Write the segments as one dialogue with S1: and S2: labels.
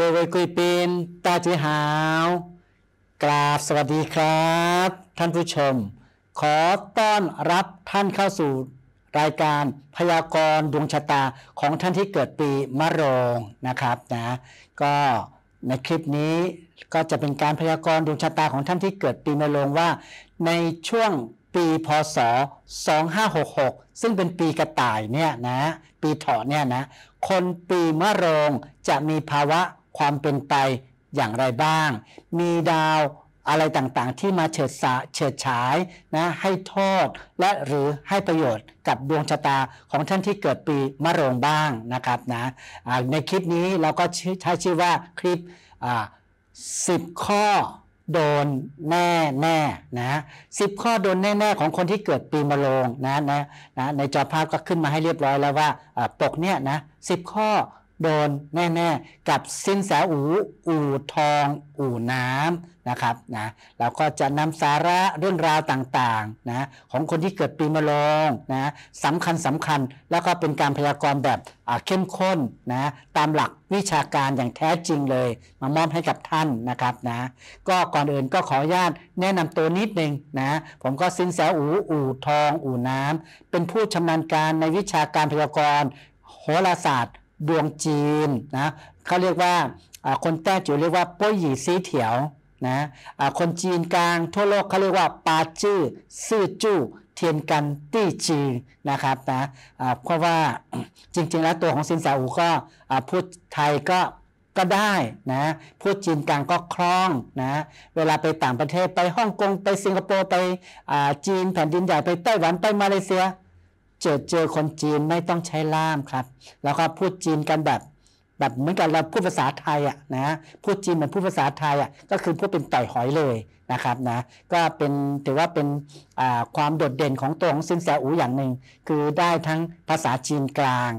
S1: เกวยกุยปีนตาจีหาวกราบสวัสดีครับ ท่านผู้ชม ขอต้อนรับท่านเข้าสู่ รายการพยากรณ์ดวงชะตาของท่านที่เกิดปีมะโรงนะครับนะก็ในคลิปนี้ก็จะเป็นการพยากรณ์ดวงชะตาของท่านที่เกิดปีมะโรงว่าในช่วงปีพศ2566 ซึ่งเป็นปีกระต่ายเนี่ยนะปีเถาะเนี่ยนะคนปีมะโรงจะมีภาวะความเป็นไปอย่างไรบ้าง มีดาวอะไรต่างๆที่มาเฉิดสะเฉิดฉายนะ ให้โทษและหรือให้ประโยชน์กับดวงชะตาของท่านที่เกิดปีมะโรงบ้างนะครับนะในคลิปนี้เราก็ใช้ชื่อว่าคลิปสิบข้อ โดนแน่แน่นะสิบข้อโดนแน่ๆ ของคนที่เกิดปีมะโรงนะนะนะ ในจอภาพก็ขึ้นมาให้เรียบร้อยแล้วว่าปกเนี่ยนะสิบข้อโดนแน่ ๆ กับสินแสอูอู่ทอง อู่น้ำนะครับนะเราก็จะนำสาระเรื่องราวต่างๆนะของคนที่เกิดปีมะโรงนะสำคัญสำคัญแล้วก็เป็นการพยากรณ์แบบเข้มข้นนะตามหลักวิชาการอย่างแท้จริงเลย มามอบให้กับท่านนะครับนะก็ก่อนอื่นก็ขออนุญาตแนะนำตัวนิดนึงนะผมก็สินแสอูอู่ทองอู่น้ำเป็นผู้ชำนาญการในวิชาการพยากรณ์โหราศาสตร์ดวงจีนนะเขาเรียกว่าคนแต้จิ๋วเรียกว่าป้ยหยีซีเถียวนะคนจีนกลางทั่วโลกเขาเรียกว่า ปาจื้อซื่อจู้เทียนกันตี้จีนะครับนะเพราะว่าจริงๆ แล้วตัวของซินสาอูก็พูดไทยก็ก็ได้นะพูดจีนกลางก็คล่องนะเวลาไปต่างประเทศไปฮ่องกงไปสิงคโปร์ไปจีนแผ่นดินใหญ่ ไปไต้หวันไปมาเลเซียเจอเจอคนจีนไม่ต้องใช้ล่ามครับ แล้วก็พูดจีนกันแบบ แบบเหมือนกับเราพูดภาษาไทยอ่ะนะพูดจีนเหมือนพูดภาษาไทยอ่ะก็คือพูดเป็นต่อยหอยเลยนะครับนะก็เป็นถือว่าเป็นความโดดเด่นของตัวของซินแสอูอย่างหนึ่งคือได้ทั้งภาษาจีนกลาง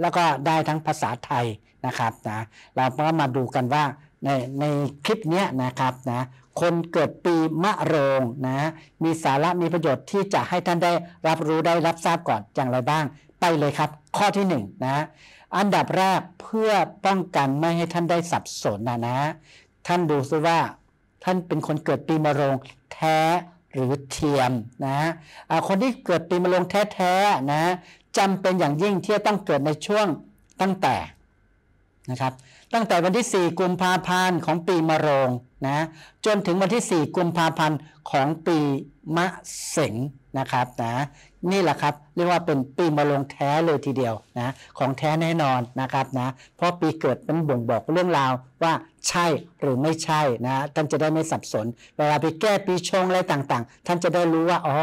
S1: แล้วก็ได้ทั้งภาษาไทยนะครับนะเราก็มาดูกันว่าในในคลิปนี้นะครับนะคนเกิดปีมะโรงนะมีสาระมีประโยชน์ที่จะให้ท่านได้รับรู้ได้รับทราบก่อนอย่างไรบ้างไปเลยครับ ข้อที่1นนะอันดับแรกเพื่อป้องกันไม่ให้ท่านได้สับสนนะนะท่านดูซิว่า ท่านเป็นคนเกิดปีมะโรงแท้หรือเทียมนะคนที่เกิดปีมะโรงแท้ๆนะจำเป็นอย่างยิ่งที่จะต้องเกิดในช่วงตั้งแต่นะครับตั้งแต่วันที่ 4กุมภาพันธ์ของปีมะโรงนะจนถึงวันที่ 4 กุมภาพันธ์ของปีมะเสงนะครับนะนี่แหละครับ เรียกว่าเป็นปีมะลงแท้เลยทีเดียวนะของแท้แน่นอนนะครับนะเพราะปีเกิดมันบ่งบอกเรื่องราวว่าใช่หรือไม่ใช่นะท่านจะได้ไม่สับสน เวลาไปแก้ปีชงอะไรต่างๆ ท่านจะได้รู้ว่าอ๋อ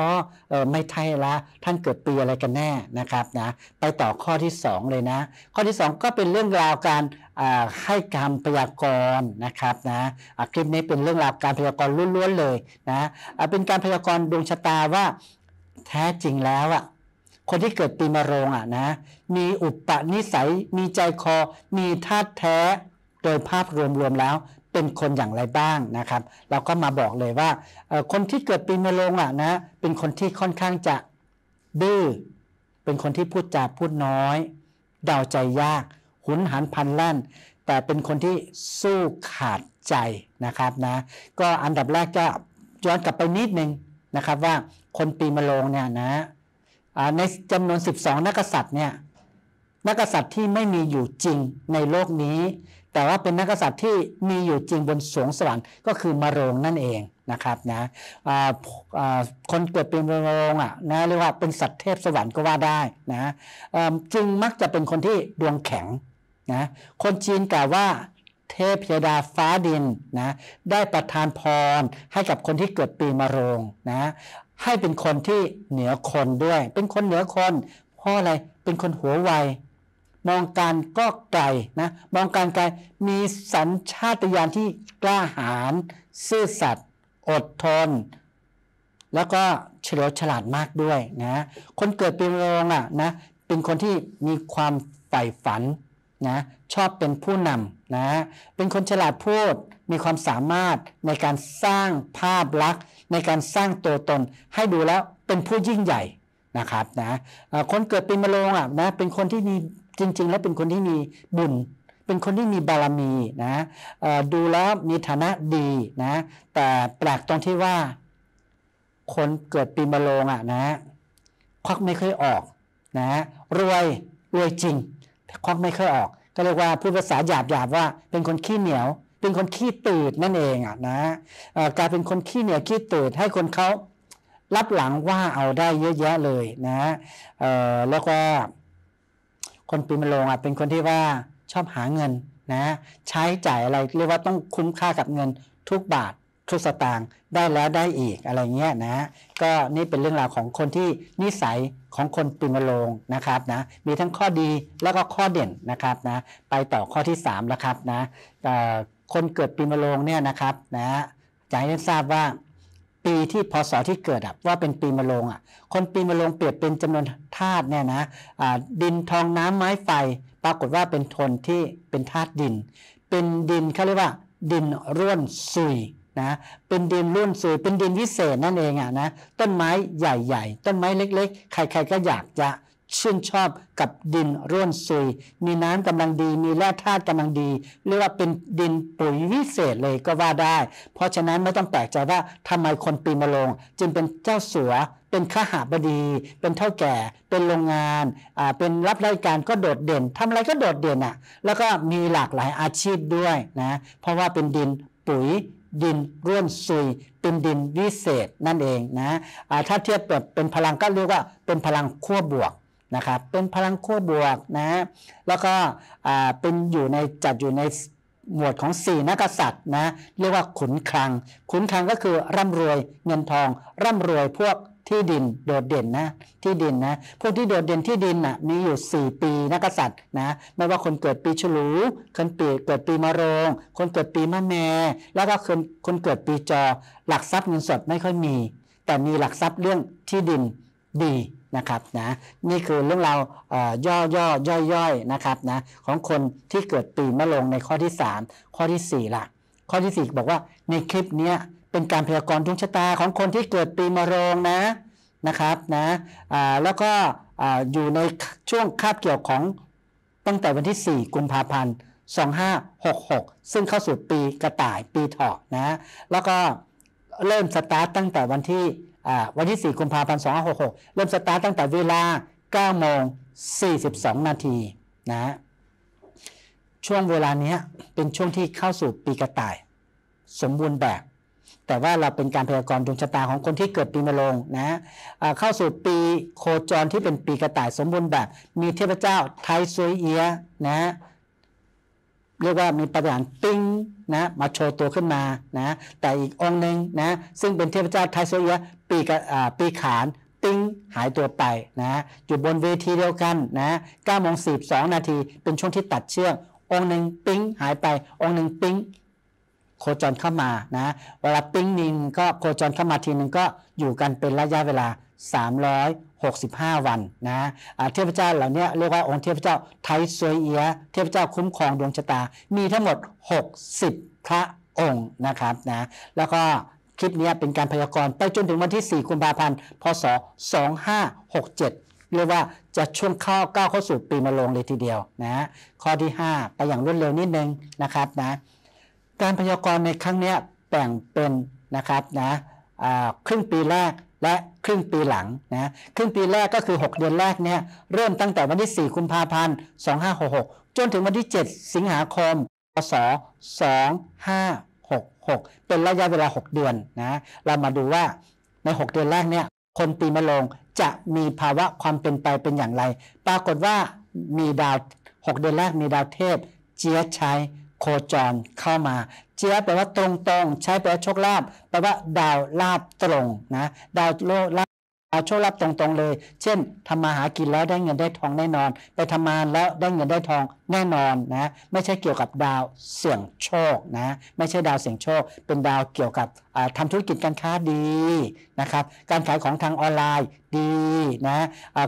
S1: เออไม่ใช่ละท่านเกิดปีอะไรกันแน่นะครับนะไปต่อข้อที่2เลยนะข้อที่ 2 ก็เป็นเรื่องราวการให้กำรพยากรณ์นะครับนะคลิปนี้เป็นเรื่องราวการพยากรณ์ล้วนๆเลยนะเป็นการพยากรณ์ดวงชะตาว่าแท้จริงแล้วอะคนที่เกิดปีมะโรงอ่ะนะมีอุปนิสัยมีใจคอมีธาตุแท้โดยภาพรวมๆแล้ว เป็นคนอย่างไรบ้างนะครับ เราก็มาบอกเลยว่า คนที่เกิดปีมะโรงอ่ะนะเป็นคนที่ค่อนข้างจะดื้อเป็นคนที่พูดจาพูดน้อย เดาใจยาก หุนหันพันลั่น แต่เป็นคนที่สู้ขาดใจนะครับนะก็อันดับแรกก็ย้อนกลับไปนิดนึงนะครับว่าคนปีมะโรงเนี่ยนะในจำนวน 12 นักษัตริย์เนี่ยนักษัตริย์ที่ไม่มีอยู่จริงในโลกนี้ แต่ว่าเป็นนักษัตริย์ที่มีอยู่จริงบนสวงสวรรค์ก็คือมะโรงนั่นเองนะครับนะคนเกิดเป็นมะโรงอ่ะนะเรียกว่าเป็นสัตว์เทพสวรรค์ก็ว่าได้นะจึงมักจะเป็นคนที่ดวงแข็งนะคนจีนกล่าวว่าเทพยดาฟ้าดินนะได้ประทานพรให้กับคนที่เกิดปีมะโรงนะให้เป็นคนที่เหนือคนด้วย เป็นคนเหนือคนเพราะอะไรเป็นคนหัวไวมองการก็ไกลนะมองการไกลมีสัญชาตญาณที่กล้าหาญซื่อสัตย์อดทน แล้วก็เฉลียวฉลาดมากด้วยนะคนเกิดเป็มะโงอ่ะนะเป็นคนที่มีความใฝ่ฝันนะชอบเป็นผู้นำนะเป็นคนฉลาดพูดมีความสามารถในการสร้างภาพลักษณ์ในการสร้างตัวตนให้ดูแล้วเป็นผู้ยิ่งใหญ่นะครับนะคนเกิดปีมะโรงอ่ะนะเป็นคนที่มีจริง ๆ แล้วเป็นคนที่มีบุญเป็นคนที่มีบารมีนะดูแล้วมีฐานะดีนะแต่แปลกตรงที่ว่า คนเกิดปีมะโรงอ่ะนะควักไม่เคยออกนะรวยรวยจริงควักไม่เคยออก ก็เรียกว่าพูดภาษาหยาบๆว่าเป็นคนขี้เหนียวเป็นคนขี้ตืดนั่นเองอ่ะนะะการเป็นคนขี้เหนียวขี้ตืดให้คนเขารับหลังว่าเอาได้เยอะแยะเลยนะแล้วก็คนปีมะโรงอ่ะเป็นคนที่ว่าชอบหาเงินนะใช้จ่ายอะไรเรียกว่าต้องคุ้มค่ากับเงินทุกบาททุกสตางค์ได้แล้วได้อีกอะไรเงี้ยนะก็นี่เป็นเรื่องราวของคนที่นิสัยของคนปีมะโรงนะครับนะมีทั้งข้อดีแล้วก็ข้อเด่นนะครับนะไปต่อข้อที่3แล้วครับนะคนเกิดปีมะโรงเนี่ยนะครับนะฮะจะให้ทราบว่าปีที่พศที่เกิดอ่ะว่าเป็นปีมะโรงอ่ะ คนปีมะโรงเปรียบเป็นจำนวนธาตุเนี่ยนะาดินทองน้ำไม้ไฟปรากฏว่าเป็นทนที่เป็นธาตุดิน เป็นดินเขาเรียกว่า ดินร่วนซุยนะเป็นดินร่วนซุยเป็นดินวิเศษนั่นเองอ่ะนะต้นไม้ใหญ่ๆต้นไม้เล็ก ๆ ใคร ๆ ก็อยากจะชื่นชอบกับดินร่วนซุย มีน้ำกำลังดี มีแร่ธาตุกำลังดี เรียกว่าเป็นดินปุ๋ยวิเศษเลยก็ว่าได้ เพราะฉะนั้นไม่ต้องแปลกใจว่าทำไมคนปีมะลง จึงเป็นเจ้าสัวเป็นข้าหาบดี เป็นเท่าแก่ เป็นโรงงาน อ่า เป็นรับรายการก็โดดเด่นทำอะไรก็โดดเด่นอ่ะ แล้วก็มีหลากหลายอาชีพด้วยนะ เพราะว่าเป็นดินปุ๋ย ดินร่วนซุย เป็นดินวิเศษนั่นเองนะะถ้าเทียบแบบเป็นพลังก็เรียกว่าเป็นพลังขั้วบวกนะครับเป็นพลังขั้วบวกนะแล้วก็เป็นอยู่ในจัดอยู่ในหมวดของสี่นักษัตริย์นะเรียกว่าขุนคลังขุนคลังก็คือร่ำรวยเงินทอง ร่ำรวยพวกที่ดินโดดเด่นนะที่ดินนะพวกที่โดดเด่นที่ดินนะ่ะมีอยู่ 4 ปีนักษัตริย์นะไม่ว่าคนเกิดปีฉลูคนปีเกิดปีมะโรง คนเกิดปีมะแม่แล้วก็คนคนเกิดปีจอ หลักทรัพย์เงินสดไม่ค่อยมี แต่มีหลักทรัพย์เรื่องที่ดินดีนะครับนะนี่คือเรื่องราวย่อย่อย่อยย่อยนะครับนะของคนที่เกิดปีมะโรงในข้อที่ 3 ข้อที่4ล่ะข้อที่ 4 บอกว่าในคลิปนี้เป็นการพยากรณ์ดวงชะตาของคนที่เกิดปีมะโรงนะนะครับนะแล้วก็อยู่ในช่วงคาบเกี่ยวของตั้งแต่วันที่ 4 กุมภาพันธ์2566 ซึ่งเข้าสู่ปีกระต่ายปีเถาะนะแล้วก็เริ่มสตาร์ตตั้งแต่วันที่วันที่4กุมภาพันธ์2566 เริ่มสตาร์ตตั้งแต่เวลา9โมง42นาทีนะ ช่วงเวลานี้เป็นช่วงที่เข้าสู่ปีกระต่ายสมบูรณ์แบบ แต่ว่าเราเป็นการพยากรณ์ดวงชะตาของคนที่เกิดปีมะโรงนะะเข้าสู่ปีโคจรที่เป็นปีกระต่ายสมบูรณ์แบบ มีเทพเจ้าไทยซวยเอียนะเรียกว่ามีปฏิหารติ้งนะมาโชว์ตัวขึ้นมานะแต่อีกองหนึ่งนะซึ่งเป็นเทพเจ้าไทยเสียปีกปีขานติ้งหายตัวไปนะอยู่บนเวทีเดียวกันนะ9โมง1 2นาทีเป็นช่วงที่ตัดเชือกองหนึ่งติ้งหายไปองหนึ่งติ้งโคจรเข้ามานะเวลาปิ้งนิง ก็โคจรเข้ามาทีนึงก็อยู่กันเป็นระยะเวลา 365 วันนะเทพเจ้าเหล่านี้เรียกว่าองค์เทพเจ้าไทซวยเอีย เทพเจ้าคุ้มครองดวงชะตา มีทั้งหมด 60 พระองค์นะครับนะแล้วก็คลิปนี้เป็นการพยากรณ์ไปจนถึงวันที่ 4 กุมภาพันธ์ พศ 2567 เรียกว่าจะช่วงเข้าก้าวเข้าสู่ปีมะโรงเลยทีเดียวนะ ข้อที่ 5 ไปอย่างรวดเร็วนิดนึงนะครับนะการพยากรณ์ในครั้งนี้แบ่งเป็นนะครับนะครึ่งปีแรกและครึ่งปีหลังนะครึ่งปีแรกก็คือ 6 เดือนแรกเนี่ยเริ่มตั้งแต่วันที่4กุมภาพันธ์2566จนถึงวันที่ 7 สิงหาคม พศ 2566เป็นระยะเวลา 6 เดือนนะเรามาดูว่าใน 6 เดือนแรกเนี่ยคนปีมะโรงจะมีภาวะความเป็นไปเป็นอย่างไร ปรากฏว่ามีดาว6เดือนแรกมีดาวเทพเจียใช้โคจรเข้ามา เจียแปลว่าตรงตรงใช้แปลว่าโชคลาภแปลว่าดาวลาบตรงนะดาวโลลาบดาวโชคลาภตรงๆเลย เช่นทำมาหากินแล้วได้เงินได้ทองแน่นอนไปทำงานแล้วได้เงินได้ทองแน่นอนนะไม่ใช่เกี่ยวกับดาวเสี่ยงโชคนะไม่ใช่ดาวเสี่ยงโชค เป็นดาวเกี่ยวกับทำธุรกิจการค้าดีนะครับการขายของทางออนไลน์ดีนะ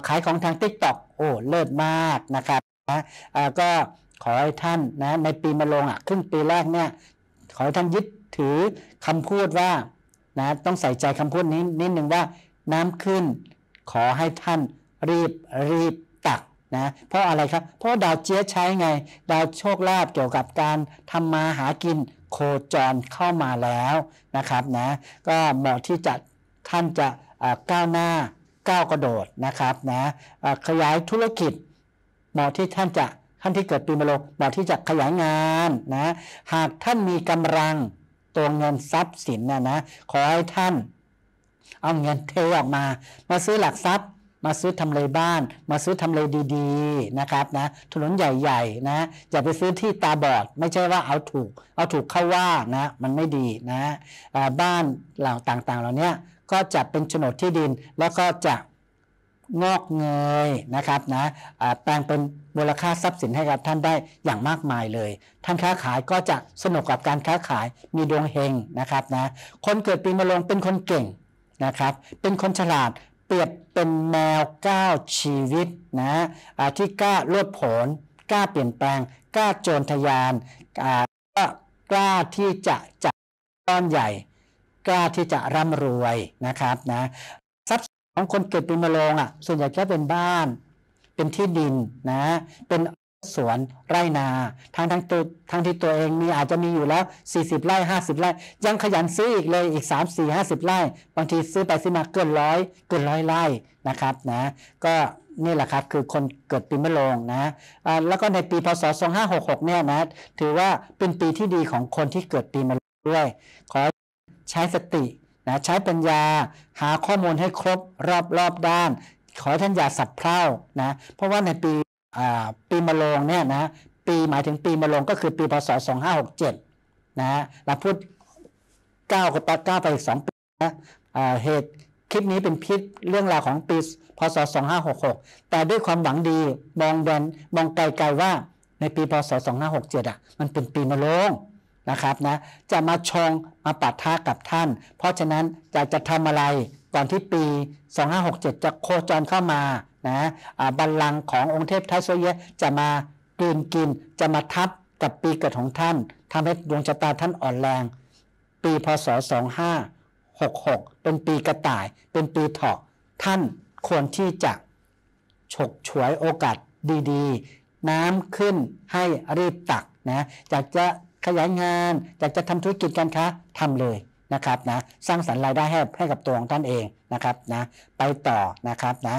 S1: ขายของทางติ๊กต็อกโอ้เลิศมากนะครับนะก็ขอให้ท่านนะในปีมะโรงอ่ะครึ่งปีแรกเนี่ยขอให้ท่านยึดถือคำพูดว่านะต้องใส่ใจคำพูดนี้นิดหนึ่งว่าน้ำขึ้นขอให้ท่านรีบรีบตักนะเพราะอะไรครับเพราะดาวเจี๊ยใช้ไงดาวโชคลาภเกี่ยวกับการทำมาหากินโคจรเข้ามาแล้วนะครับนะก็เหมาะที่จะท่านจะก้าวหน้าก้าวกระโดดนะครับนะขยายธุรกิจ เหมาะที่ท่านจะท่านที่เกิดปีมะโรงเหมาะที่จะขยายงานนะ หากท่านมีกำลังตัวเงินทรัพย์สินนะนะ ขอให้ท่าน เอาเงินเทออกมา มาซื้อหลักทรัพย์ มาซื้อทำเลบ้าน มาซื้อทำเลดี ๆนะครับนะถนนใหญ่ ๆ นะอย่าไปซื้อที่ตาบอด ไม่ใช่ว่าเอาถูก เอาถูกเข้าว่านะ มันไม่ดีนะ บ้านเหล่าต่างๆเหล่านี้ก็จะเป็นโฉนดที่ดินแล้วก็จะงอกเงยนะครับนะแปลงเป็นมูลค่าทรัพย์สินให้กับท่านได้อย่างมากมายเลยท่านค้าขายก็จะสนุกกับการค้าขายมีดวงเฮงนะครับนะคนเกิดปีมะโรงเป็นคนเก่งนะครับ เป็นคนฉลาดเปรียบเป็นแมวก้าวชีวิตนะที่กล้าลดผล กล้าเปลี่ยนแปลงกล้าโจรทยานก็กล้าที่จะจับก้อนใหญ่กล้าที่จะร่ำรวยนะครับนะของคนเกิดปีมะโรงอ่ะส่วนใหญ่ก็เป็นบ้าน เป็นที่ดินนะ เป็นสวนไร่นาทั้งทั้งตัวทั้งที่ตัวเองมีอาจจะมีอยู่แล้ว40ไร่50ไร่ ยังขยันซื้ออีกเลยอีก3 4 50ไร่บางทีซื้อไปซื้อมาเกินร้อยเกินร้อยไร่นะครับนะ ก็นี่แหละครับคือคนเกิดปีมะโรงนะแล้วก็ในปี พศ2566เนี่ยนะ ถือว่าเป็นปีที่ดีของคนที่เกิดปีมะโรงด้วยขอใช้สตินะใช้ปัญญาหาข้อมูลให้ครบรอบรอบด้าน ขอท่านอย่าสับเพร่านะเพราะว่าในปีปีมะโรงเนี่ยนะปีหมายถึงปีมะโรงก็คือปีพศ2567นะเราพูด 9กับ9ไปอีก2ปีนะเหตุคลิปนี้เป็นพิษเรื่องราวของปีพศ2566 แต่ด้วยความหวังดีมองเดนมองไกลๆว่าในปีพศ2567อ่ะมันเป็นปีมะโรงนะครับนะจะมาชงมาปัดท่ากับท่าน เพราะฉะนั้นจะจะทำอะไรก่อนที่ปี 2567 จะโคจรเข้ามานะบัลลังก์ขององค์เทพทัศเยจะมากิืนกินจะมาทับกับปีเกิดของท่านทำให้ดวงชะตาท่านอ่อนแรงปีพศ2566เป็นปีกระต่ายเป็นปีเถาะท่านควรที่จะฉกฉวยโอกาสดีๆ น้ำขึ้นให้รีบตักนะอยากจะขยายงานอยากจะทำธุรกิจการค้าทำเลยนะครับนะสร้างสรรค์รายได้ให้ให้กับตัวของท่านเองนะครับนะไปต่อนะครับนะ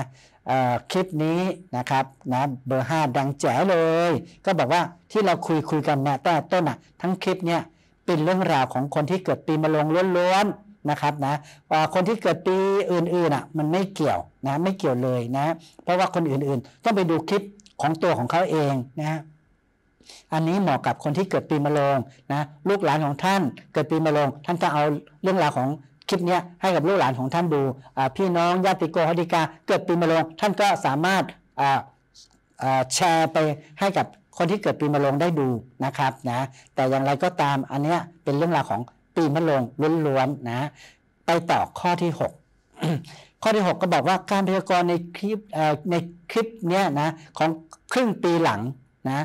S1: คลิปนี้นะครับนะเบอร์ห้าดังแจ๋เลย ก็บอกว่าที่เราคุยคุยกันนะแต่ต้นอ่ะทั้งคลิปเนี้ยเป็นเรื่องราวของคนที่เกิดปีมะลงล้วนๆนะครับนะคนที่เกิดปีอื่นๆอ่ะมันไม่เกี่ยวนะ ไม่เกี่ยวเลยนะ เพราะว่าคนอื่นๆ ต้องไปดูคลิปของตัวของเขาเองนะอันนี้เหมาะกับคนที่เกิดปีมะโรงนะลูกหลานของท่านเกิดปีมะโรงท่านจะเอาเรื่องราวของคลิปนี้ให้กับลูกหลานของท่านดูพี่น้องญาติโกอดิกา เกิดปีมะโรงท่านก็สามารถแชร์ไปให้กับคนที่เกิดปีมะโรงได้ดูนะครับนะแต่อย่างไรก็ตามอันนี้เป็นเรื่องราวของปีมะโรงล้วนๆนะไปต่อข้อที่ 6 ข้อที่ 6 ก็บอกว่าการพยากรณ์ในคลิปในคลิปนี้นะของครึ่งปีหลังนะะ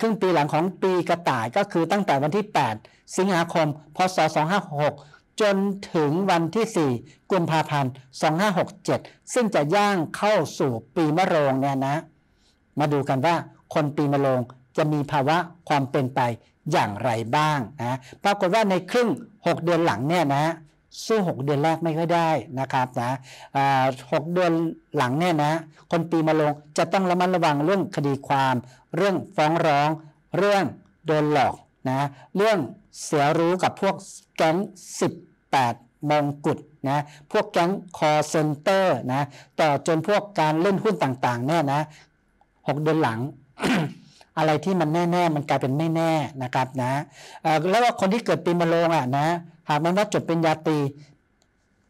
S1: ครึ่งปีหลังของปีกระต่ายก็คือตั้งแต่วันที่ 8 สิงหาคมพศ2566จนถึงวันที่ 4กุมภาพันธ์ 2567 ซึ่งจะย่างเข้าสู่ปีมะโรงเนี่ยนะ มาดูกันว่าคนปีมะโรงจะมีภาวะความเป็นไปอย่างไรบ้างนะปรากฏว่าในครึ่ง 6 เดือนหลังเนี่ยนะสู้6เดือนแรกไม่ค่อยได้นะครับนะหกเดือนหลังเนี่ยนะ คนปีมาลงจะต้องระมัดระวังเรื่องคดีความ เรื่องฟ้องร้อง เรื่องโดนหลอกนะเรื่องเสียรู้กับพวกแก๊ง18มงกุฎนะพวกแก๊งคอเซ็นเตอร์นะต่อจนพวกการเล่นหุ้นต่างๆเนี่ยนะหกเดือนหลัง อะไรที่มันแน่ๆ มันกลายเป็นไม่แน่นะครับนะแล้วว่าคนที่เกิดปีมะโรงอ่ะนะหากบรรดาจบเป็นญาตรี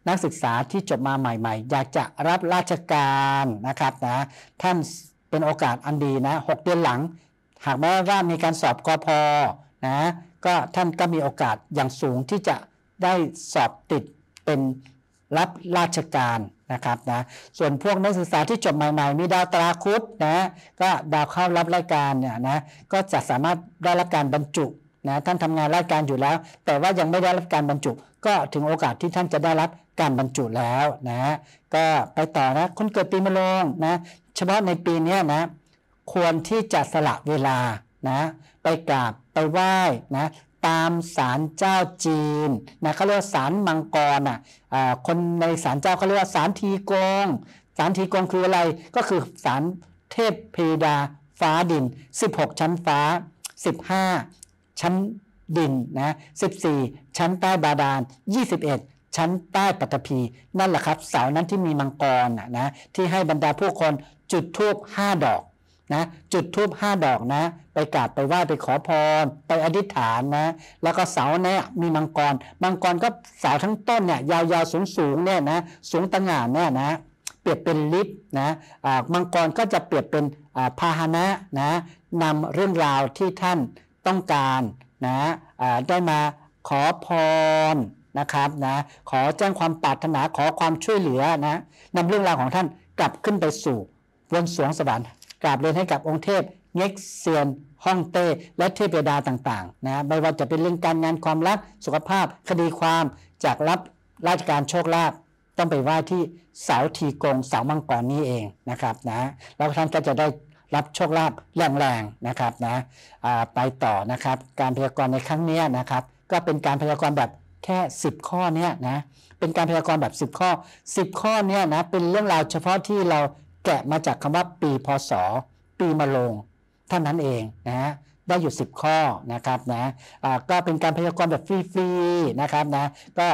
S1: นักศึกษาที่จบมาใหม่ๆอยากจะรับราชการนะครับนะท่านเป็นโอกาสอันดีนะหเดือนหลัง หากแม้ว่ามีการสอบกอพอนะก็ท่านก็มีโอกาสอย่างสูงที่จะได้สอบติดเป็นรับราชการนะครับนะส่วนพวกนักศึกษาที่จบใหม่ๆ มีดาวตราคุดนะก็ดาวเข้ารับราชการเนี่ยนะก็จะสามารถได้รับการบรรจุนะท่านทำงานราชการอยู่แล้ว แต่ว่ายังไม่ได้รับการบรรจุ ก็ถึงโอกาสที่ท่านจะได้รับการบรรจุแล้วนะ ก็ไปต่อนะ คนเกิดปีมะโรงนะ เฉพาะในปีนี้นะ ควรที่จะสละเวลานะ ไปกราบไปไหว้นะ ตามศาลเจ้าจีนนะเขาเรียกว่าศาลมังกรอ่ะคนในศาลเจ้าเขาเรียกว่าศาลทีกงศาลทีกงคืออะไร ก็คือศาลเทพเพดาฟ้าดิน 16 ชั้นฟ้า15ชั้นดินนะ 14 ชั้นใต้บาดาล 21 ชั้นใต้ปัตภีนั่นแหละครับเสา นั้นที่มีมังกรนะที่ให้บรรดาผู้คนจุดธูปห้าดอกนะ จุดธูปห้าดอกนะ ไปกราบไปไหว้ไปขอพรไปอธิษฐานนะ แล้วก็เสาเนี่ยมีมังกร มังกรก็เสาทั้งต้นเนี่ยยาวๆสูงๆเนี่ยนะ สูงต่างหานเนี่ยนะ เปรียบเป็นลิฟต์นะมังกรก็จะเปรียบเป็นพาหนะนะนำเรื่องราวที่ท่านต้องการนะได้มาขอพรนะครับนะ ขอแจ้งความปรารถนาขอความช่วยเหลือนะนำเรื่องราวของท่านกลับขึ้นไปสู่บนสวงสวรรค์กราบเรียนให้กับองค์เทพเง็กเซียนฮ่องเต้ และเทพดาต่างๆนะไม่ว่าจะเป็นเรื่องการงานความรักสุขภาพ คดีความจากรับราชการโชคลาภต้องไปไหว้ที่เสาทีกงเสามังกรนี้เองนะครับนะแล้วท่านก็จะได้รับโชคลาภแรงๆนะครับนะไปต่อนะครับ การพยากรณ์ในครั้งนี้นะครับ ก็เป็นการพยากรณ์แบบแค่ 10 ข้อเนี้ยนะเป็นการพยากรณ์แบบ 10 ข้อ 10 ข้อเนี้ยนะเป็นเรื่องราวเฉพาะที่เราแกะมาจากคำว่าปีพศ ปีมะโรงเท่านั้นเองนะได้อยู่ 10 ข้อนะครับนะะก็เป็นการพยากรณ์แบบฟรีๆนะครับนะก็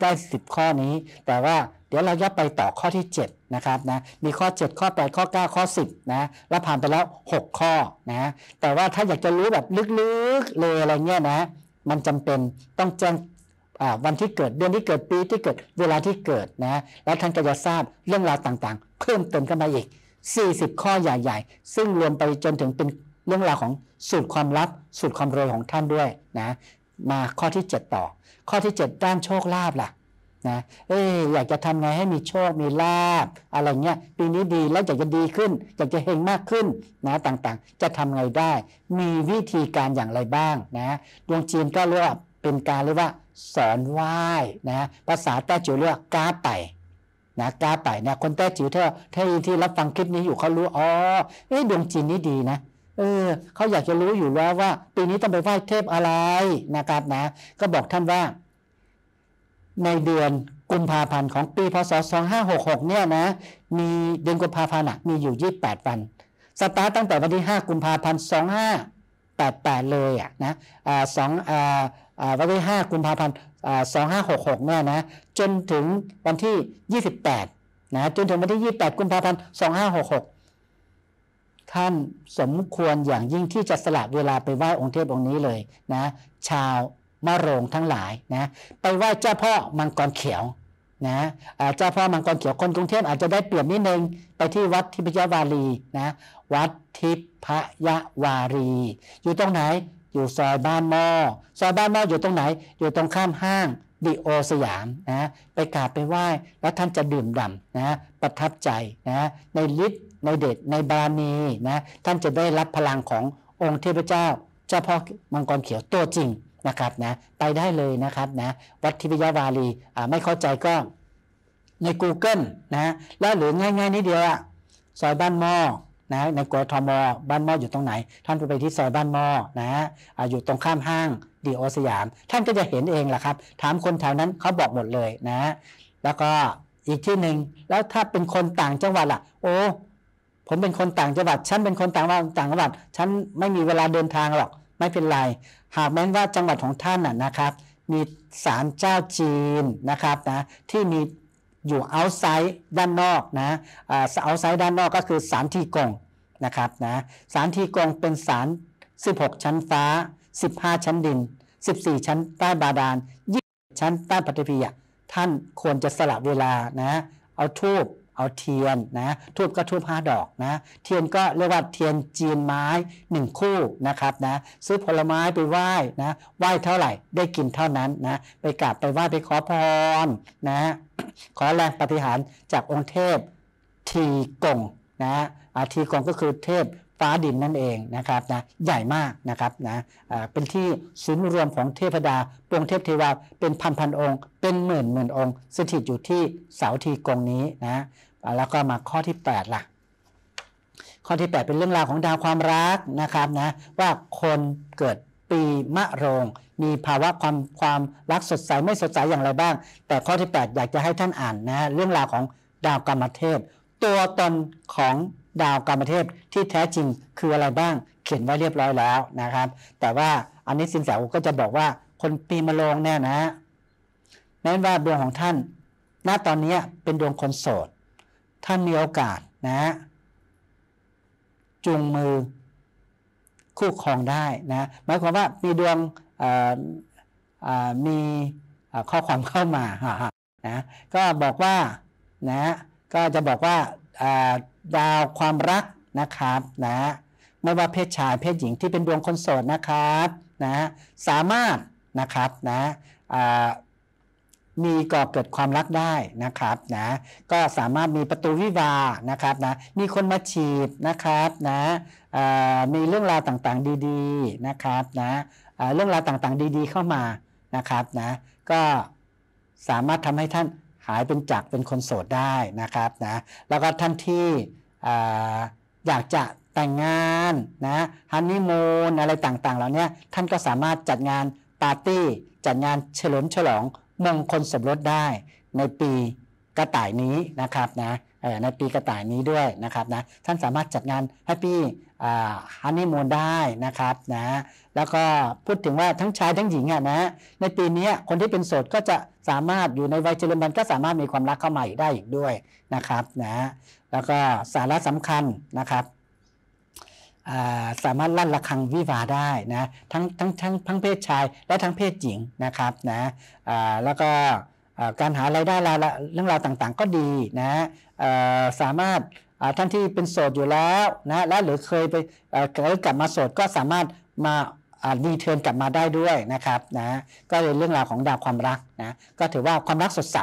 S1: ได้ 10 ข้อนี้แต่ว่าเดี๋ยวเราจะไปต่อข้อที่ 7 นะครับนะมีข้อ 7 ข้อ 8 ข้อ 9 ข้อ 10 นะแล้วผ่านไปแล้ว 6 ข้อนะ แต่ว่าถ้าอยากจะรู้แบบลึกๆเลยอะไรเงี้ยนะ มันจำเป็นต้องแจ้งวันที่เกิด เดือนที่เกิดปีที่เกิดเวลาที่เกิดนะ แล้วท่านก็จะทราบเรื่องราวต่างๆ เพิ่มเติมกันมาอีก 40 ข้อใหญ่ๆ ซึ่งรวมไปจนถึงเป็นเรื่องราวของสูตรความลับสูตรความรวยของท่านด้วยนะมาข้อที่ 7 ต่อ ข้อที่ 7 ด้านโชคลาภล่ะนะเอออยากจะทำไงให้มีโชค มีลาบอะไรเงี้ยปีนี้ดีแล้วอยากจะดีขึ้นอยากจะเฮงมากขึ้น นะต่างๆ จะทำไงได้ มีวิธีการอย่างไรบ้างนะ ดวงจีนก็เรียกว่าเป็นการเรียกว่า สอนไหว้นะ ภาษาแต้จิ๋วเรียกก้าไปนะก้าไปนะคนแต้จิ๋วเธอถ้ที่รับฟังคลิปนี้อยู่เขารู้อ๋อเอ๊ดวงจีนนี่ดีนะ เออเขาอยากจะรู้อยู่แล้วว่า ปีนี้ต้องไปไหว้เทพอะไรนะครับนะก็บอกท่านว่าในเดือนกุมภาพันธ์ของปีพศ 2566 เนี่ยนะ มีเดือนกุมภาพันธ์มีอยู่ 28 วัน สตาร์ตตั้งแต่วันที่ 5 กุมภาพันธ์ 2588 เลยอ่ะนะอ่าสองอ่าอ่าวันที่ 5 กุมภาพันธ์อ่า2566 เนี่ยนะ จนถึงวันที่ 28 นะ จนถึงวันที่ 28 กุมภาพันธ์ 2566 ท่านสมควรอย่างยิ่งที่จะสละเวลาไปไหว้องค์เทพองค์นี้เลยนะ ชาวมะโรงทั้งหลายนะไปไหว้เจ้าพ่อมังกรเขียวนะเจ้าพ่อมังกรเขียวคนกรุงเทพอาจจะได้เปรียบนิดนึงไปที่วัดทิพยวารีนะวัดทิพยวารี อยู่ตรงไหนอยู่ซอยบ้านหม้อซอยบ้านหม้ออยู่ตรงไหน อยู่ตรงข้ามห้างดีโอสยามนะไปกราบไปไหว้แล้วท่านจะดื่มด่ำนะประทับใจนะในฤทธิ์ในเดชในบารมีนะท่านจะได้รับพลังขององค์เทพเจ้าเจ้าพ่อมังกรเขียวตัวจริงนะครับนะไปได้เลยนะครับนะวัดทิพยาวารีไม่เข้าใจก็ใน Google นะแล้วหรือง่ายๆนิดเดียวอะซอยบ้านมอนะในกรทมบ้านมออยู่ตรงไหน ท่านไปที่ซอยบ้านมอนะออยู่ตรงข้ามห้างดีโอสยาม ท่านก็จะเห็นเองแหละครับ ถามคนแถวนั้นเขาบอกหมดเลยนะ แล้วก็อีกที่หนึ่งแล้วถ้าเป็นคนต่างจังหวัดล่ะ โอ้ผมเป็นคนต่างจังหวัด ฉันเป็นคนต่างจังหวัด ฉันไม่มีเวลาเดินทางหรอกไม่เป็นไร หากแม้นว่าจังหวัดของท่านน่ะนะครับ มีศาลเจ้าจีนนะครับนะที่มีอยู่ outside ด้านนอกนะอา outside ด้านนอกก็คือศาลทีกงนะครับนะศาลทีกงเป็นศาล16 ชั้นฟ้า 15 ชั้นดิน 14 ชั้นใต้บาดาล20 ชั้นใต้ปฏิพียะท่านควรจะสละเวลานะเอาทูบเอาเทียนนะทูบก็ทูบห้าดอกนะเทียนก็เรียกว่าเทียนจีนไม้หนึ่งคู่นะครับนะซื้อผลไม้ไปไหว้นะไหว้เท่าไหร่ได้กินเท่านั้นนะไปกราบไปไหว้ไปขอพรนะขอแรงปฏิหารจากองค์เทพทีกงนะอาทีกงก็คือเทพฟ้าดินนั่นเองนะครับนะใหญ่มากนะครับ นะเป็นที่ศูนย์รวมของเทพดาปวงเทพเทวาเป็นพันพันองค์เป็นหมื่นหมื่นองค์สถิตอยู่ที่เสาทีกงนี้นะแล้วก็มาข้อที่ 8 ล่ะ ข้อที่8เป็นเรื่องราวของดาวความรักนะครับนะว่าคนเกิดปีมะโรง มีภาวะความความรักสดใส ไม่สดใส อย่างไรบ้าง แต่ข้อที่8อยากจะให้ท่านอ่านนะเรื่องราว ของดาวกรรมเทพ ตัวตนของดาวกรรมเทพ ที่แท้จริงคืออะไรบ้าง เขียนไว้เรียบร้อยแล้วนะครับ แต่ว่าอันนี้สินแสก็จะบอกว่าคนปีมะโรงเนี่ยนะแม้ว่าดวงของท่านณตอนนี้เป็นดวงคนโสดท่านมีโอกาสนะจุงมือ คู่ครองได้นะหมายความว่ามีดวงมีข้อความเข้ามานะก็บอกว่านะก็จะบอกว่าดาวความรักนะครับนะไม่ว่าเพศชายเพศหญิงที่เป็นดวงคนโสดนะครับนะสามารถนะครับนะมีก่อเกิดความรักได้นะครับนะ ก็สามารถมีประตูวิวานะครับนะ มีคนมาฉีดนะครับนะมีเรื่องราวต่างๆดีๆนะครับนะเรื่องราวต่างๆดีๆเข้ามานะครับนะ ก็สามารถทำให้ท่านหายเป็นจักเป็นคนโสดได้นะครับนะ แล้วก็ท่านที่อยากจะแต่งงานนะฮันนีมูนอะไรต่างๆเหล่านี้ท่านก็สามารถจัดงานปาร์ตี้ จัดงานเฉลิมฉลองมงคลสมรสได้ในปีกระต่ายนี้นะครับนะในปีกระต่ายนี้ด้วยนะครับนะ ท่านสามารถจัดงานแฮปปี้ฮันนี่มูนได้นะครับนะแล้วก็พูดถึงว่าทั้งชายทั้งหญิงอ่ะนะในปีนี้คนที่เป็นโสดก็จะสามารถอยู่ในวัยเจริญวันก็สามารถมีความรักเข้ามาอีกได้อีกด้วยนะครับนะแล้วก็สาระสำคัญนะครับสามารถลั่นระฆังวิวาได้นะทั้งทั้งทั้งทั้งเพศชาย และทั้งเพศหญิงนะครับนะแล้วก็การหารายได้เรื่องราวต่างๆ ก็ดีนะสามารถท่านที่เป็นโสดอยู่แล้วนะและหรือเคยไปเคยกลับมาโสดก็สามารถมาดีเทิร์นกลับมาได้ด้วยนะครับนะก็เลยเรื่องราวของดาวความรักนะก็ถือว่าความรักสดใส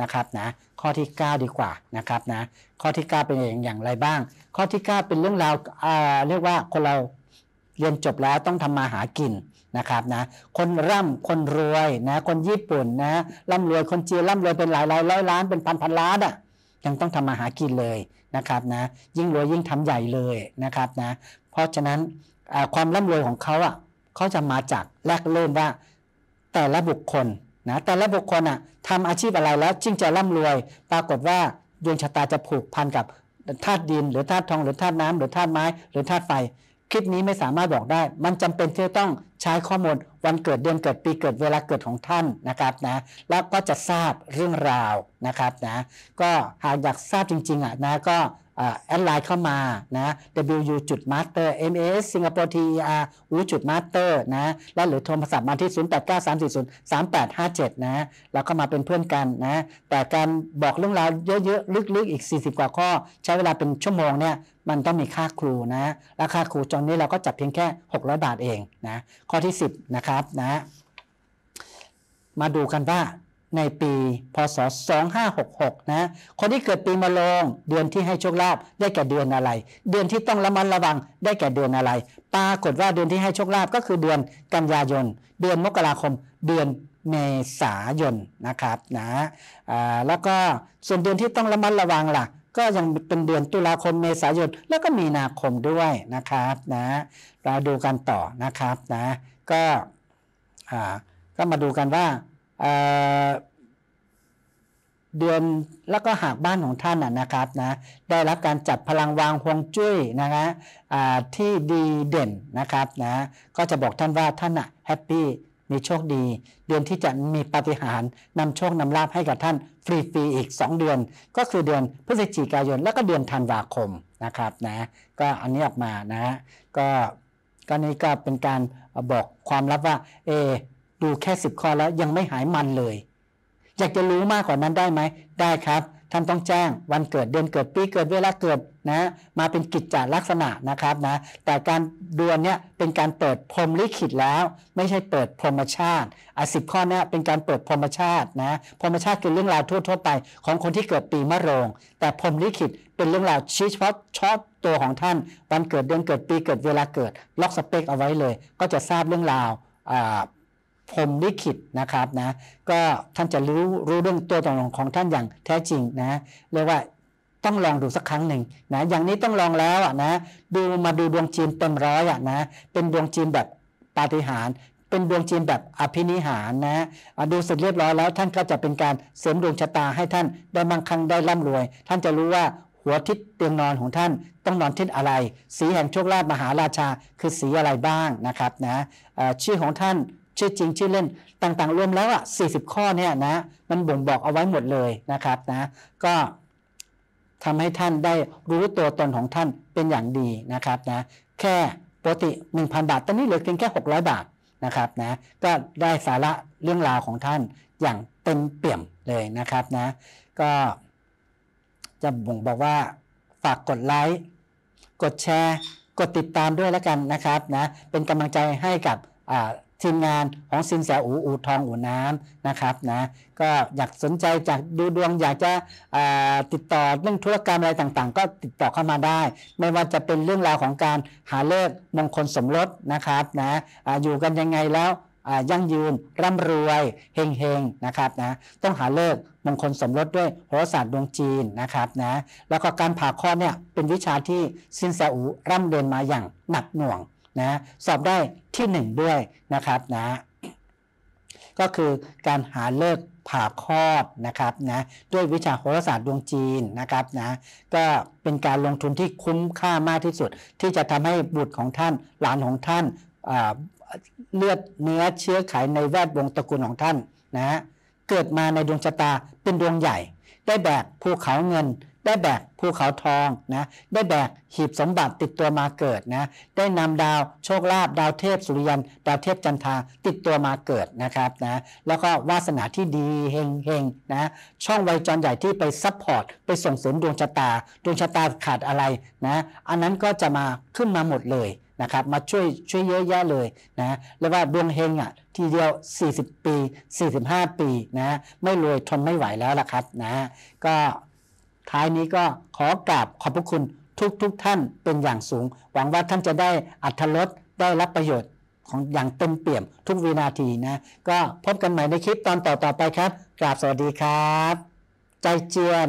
S1: นะครับนะข้อที่9ดีกว่านะครับนะข้อที่9เป็นอย่างอย่างไรบ้าง ข้อที่9เป็นเรื่องราวเรียกว่าคนเราเรียนจบแล้วต้องทำมาหากินนะครับนะ คนร่ำคนรวยนะ คนญี่ปุ่นนะร่ำรวยคนจีนร่ำรวยเป็นหลายร้อยร้อยล้านเป็นพันพันล้านอะ่ะยังต้องทำมาหากินเลยนะครับนะยิ่งรวยยิ่งทำใหญ่เลยนะครับนะ เพราะฉะนั้นความร่ำรวยของเขาอ่ะเขาจะมาจากแรกเริ่มว่า แต่ละบุคคลนะ แต่ละบุคคลอ่ะทำอาชีพอะไรแล้วจึงจะร่ำรวย ปรากฏว่าดวงชะตาจะผูกพันกับธาตุดิน หรือธาตุทองหรือธาตุน้ำหรือธาตุไม้หรือธาตุไฟ คลิปนี้ไม่สามารถบอกได้ มันจำเป็นที่ต้องใช้ข้อมูลวันเกิดเดือนเกิด ปีเกิดเวลาเกิดของท่านนะครับนะ แล้วก็จะทราบเรื่องราวนะครับนะ ก็หากอยากทราบจริง ๆอ่ะนะก็แอดไลน์เข้ามานะ wu จุด master ms singapore ter u จุด master นะ แล้วหรือโทรมาสัพท์มาที่ 0893403857นะเราก็มาเป็นเพื่อนกันนะ แต่การบอกเรื่องราวเยอะๆ ลึกๆ อีก 40 กว่าข้อ ใช้เวลาเป็นชั่วโมงเนี่ย มันต้องมีค่าครูนะราคาครูจอนนี้เราก็จับเพียงแค่ 600 บาทเองนะ ข้อที่ 10 นะครับนะ มาดูกันว่าในปีพศ2566นะคนที่เกิดปีมะโรงเดือนที่ให้โชคลาภได้แก่เดือนอะไร เดือนที่ต้องระมัดระวัง ได้แก่เดือนอะไรปรากฏว่าเดือนที่ให้โชคลาภก็คือเดือนกันยายนเดือนมกราคมเดือนเมษายนนะครับนะแล้วก็ส่วนเดือนที่ต้องระมัดระวังล่ะก็ยังเป็นเดือนตุลาคมเมษายนแล้วก็มีนาคมด้วยนะครับนะเราดูกันต่อนะครับนะก็อ่าก็มาดูกันว่าเดือนแล้วก็หากบ้านของท่านนะครับนะ ได้รับการจัดพลังวางฮวงจุ้ยนะฮะที่ดีเด่นนะครับนะก็จะบอกท่านว่าท่านอะแฮปปี้มีโชคดี เดือนที่จะมีปาฏิหารนำโชคนำลาภให้กับท่าน ฟรีๆอีก 2 เดือน ก็คือเดือนพฤศจิกายน แล้วก็เดือนธันวาคมนะครับนะ ก็อันนี้ออกมานะก็ก็นี่ก็เป็นการบอกความลับว่าเอดูแค่สิบข้อแล้วยังไม่หายมันเลย อยากจะรู้มากกว่านั้นได้ไหมได้ครับท่านต้องแจ้งวันเกิดเดือนเกิดปีเกิดเวลาเกิดนะมาเป็นกิจจลักษณะนะครับนะแต่การดวนเนี่ยเป็นการเปิดพรมลิขิตแล้ว ไม่ใช่เปิดพรหมชาติอ่ะสิบข้อเนี้ยเป็นการเปิดพรหมชาตินะพรหมชาติ คือ เรื่องราวทั่วทั่วไป ของคนที่เกิดปีมะโรง แต่พรมลิขิตเป็นเรื่องราวชี้เฉพาะชอบตัวของท่านวันเกิดเดือนเกิดปีเกิดเวลาเกิดล็อกสเปคเอาไว้เลย ก็จะทราบเรื่องราวอ่าพรมลิขิตนะครับนะ ก็ท่านจะรู้รู้เรื่องตัวตนของท่านอย่างแท้จริงนะ เรียกว่าต้องลองดูสักครั้งหนึ่งนะ อย่างนี้ต้องลองแล้วอ่ะนะ ดูมาดูดวงจีนเต็มร้อยอ่ะนะ เป็นดวงจีนแบบปาฏิหาริย์เป็นดวงจีนแบบอภินิหารนะดูเสร็จเรียบร้อยแล้ว ท่านก็จะเป็นการเสริมดวงชะตาให้ท่านได้มั่งคั่งได้ร่ำรวย ท่านจะรู้ว่าหัวทิศเตียงนอนของท่านต้องนอนทิศอะไร สีแห่งโชคลาภมหาราชาคือสีอะไรบ้างนะครับนะชื่อของท่านชื่อจริงชื่อเล่นต่างๆรวมแล้วอ่ะ40 ข้อเนี่ยนะมันบ่งบอกเอาไว้หมดเลยนะครับนะก็ทำให้ท่านได้รู้ตัวตนของท่านเป็นอย่างดีนะครับนะแค่ปกติ 1,000 บาทตอนนี้เหลือเพียงแค่ 600 บาทนะครับนะก็ได้สาระเรื่องราวของท่านอย่างเต็มเปี่ยมเลยนะครับนะก็จะบ่งบอกว่าฝากกดไลค์กดแชร์ กดติดตามด้วยแล้วกันนะครับนะเป็นกำลังใจให้กับทีมงานของสินแสอูอูทองอูน้ำนะครับนะก็อยากสนใจจากดูดวงอยากจะติดต่อเรื่องธุรกรรมอะไรต่างๆ ก็ติดต่อเข้ามาได้ ไม่ว่าจะเป็นเรื่องราวของการหาเลิกมงคลสมรสนะครับนะออยู่กันยังไงแล้วยั่งยืนร่ำรวยเฮงๆนะครับนะต้องหาเลิกมงคลสมรสด้วยโหราศาสตร์ดวงจีนนะครับนะแล้วก็การผ่าคลอดเนี่ยเป็นวิชาที่สินแสอูร่ำเรียนมาอย่างหนักหน่วงนะสอบได้ที่ 1 ด้วยนะครับนะก็คือการหาเลิกผ่าคลอดนะครับนะด้วยวิชาโหราศาสตร์ดวงจีนนะครับนะก็เป็นการลงทุนที่คุ้มค่ามากที่สุด ที่จะทำให้บุตรของท่านหลานของท่านเลือดเนื้อเชื้อไขในแวดวงตระกูลของท่านนะเกิดมาในดวงชะตาเป็นดวงใหญ่ ได้แบกภูเขาเงินได้แบกภูเขาทองนะได้แบกหีบสมบัติติดตัวมาเกิดนะ ได้นำดาวโชคลาภดาวเทพสุริยัน ดาวเทพจันทาติดตัวมาเกิดนะครับนะแล้วก็วาสนาที่ดี เฮงเฮงนะช่องไวจรใหญ่ที่ไปซัพพอร์ต ไปส่งเสริมดวงชะตา ดวงชะตาขาดอะไรนะอันนั้นก็จะมาขึ้นมาหมดเลยนะครับมาช่วยช่วยเยอะแยะเลยนะแล้วว่าดวงเฮงอ่ะทีเดียว 40 ปี 45 ปีนะไม่รวยทนไม่ไหวแล้วล่ะครับนะก็ท้ายนี้ก็ขอกราบขอบพระคุณทุกๆทท่านเป็นอย่างสูง หวังว่าท่านจะได้อัธรสได้รับประโยชน์ของอย่างเต็มเปี่ยมทุกวินาทีนะ ก็พบกันใหม่ในคลิปตอนต่อๆ ไปครับ กราบสวัสดีครับ ใจเจียน